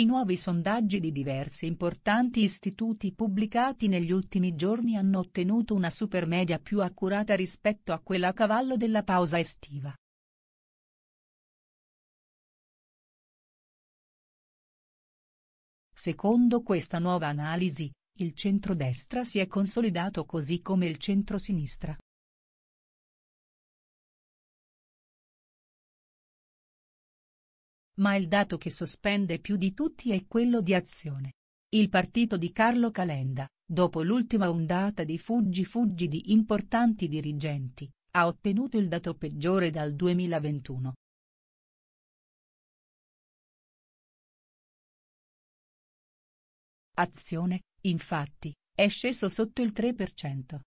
I nuovi sondaggi di diversi importanti istituti pubblicati negli ultimi giorni hanno ottenuto una supermedia più accurata rispetto a quella a cavallo della pausa estiva. Secondo questa nuova analisi, il centrodestra si è consolidato così come il centrosinistra. ma il dato che sospende più di tutti è quello di azione. Il partito di Carlo Calenda, dopo l'ultima ondata di fuggi-fuggi di importanti dirigenti, ha ottenuto il dato peggiore dal 2021. Azione, infatti, è sceso sotto il 3%.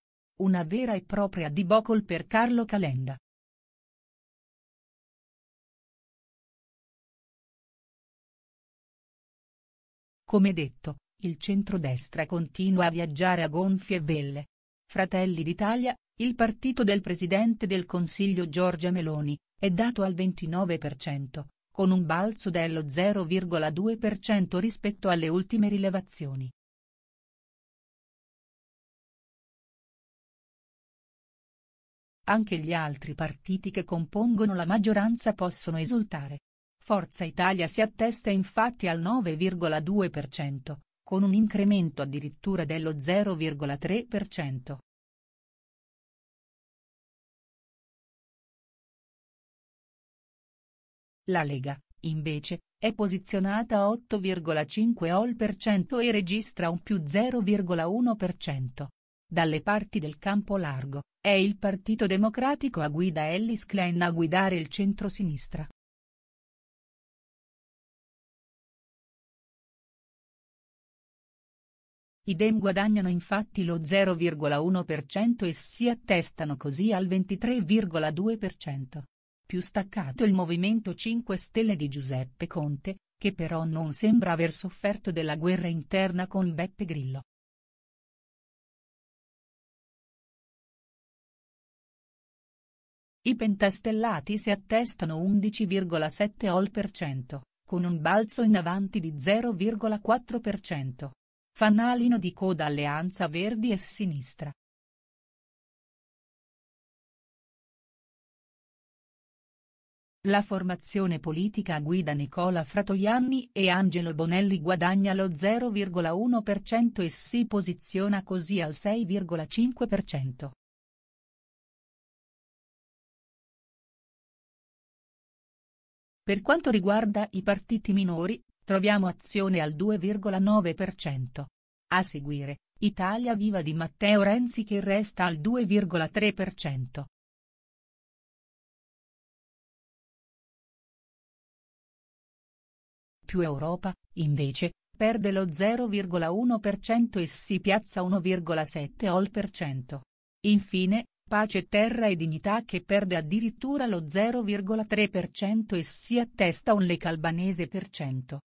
Una vera e propria dibocol per Carlo Calenda. Come detto, il centrodestra continua a viaggiare a gonfie velle. Fratelli d'Italia, il partito del presidente del Consiglio Giorgia Meloni, è dato al 29%, con un balzo dello 0,2% rispetto alle ultime rilevazioni. Anche gli altri partiti che compongono la maggioranza possono esultare. Forza Italia si attesta infatti al 9,2%, con un incremento addirittura dello 0,3%. La Lega, invece, è posizionata a 8,5 all per cento e registra un più 0,1%. Dalle parti del campo largo, è il Partito Democratico a guida Ellis Klein a guidare il centro-sinistra. I Dem guadagnano infatti lo 0,1% e si attestano così al 23,2%. Più staccato il Movimento 5 Stelle di Giuseppe Conte, che però non sembra aver sofferto della guerra interna con Beppe Grillo. I pentastellati si attestano 11,7 ol%, con un balzo in avanti di 0,4%. Fanalino di coda Alleanza Verdi e Sinistra. La formazione politica guida Nicola Fratoianni e Angelo Bonelli guadagna lo 0,1% e si posiziona così al 6,5%. Per quanto riguarda i partiti minori, Troviamo azione al 2,9%. A seguire, Italia Viva di Matteo Renzi che resta al 2,3%. Più Europa, invece, perde lo 0,1% e si piazza 1,7 all%. Infine, Pace Terra e Dignità che perde addirittura lo 0,3% e si attesta un lecalbanese per cento.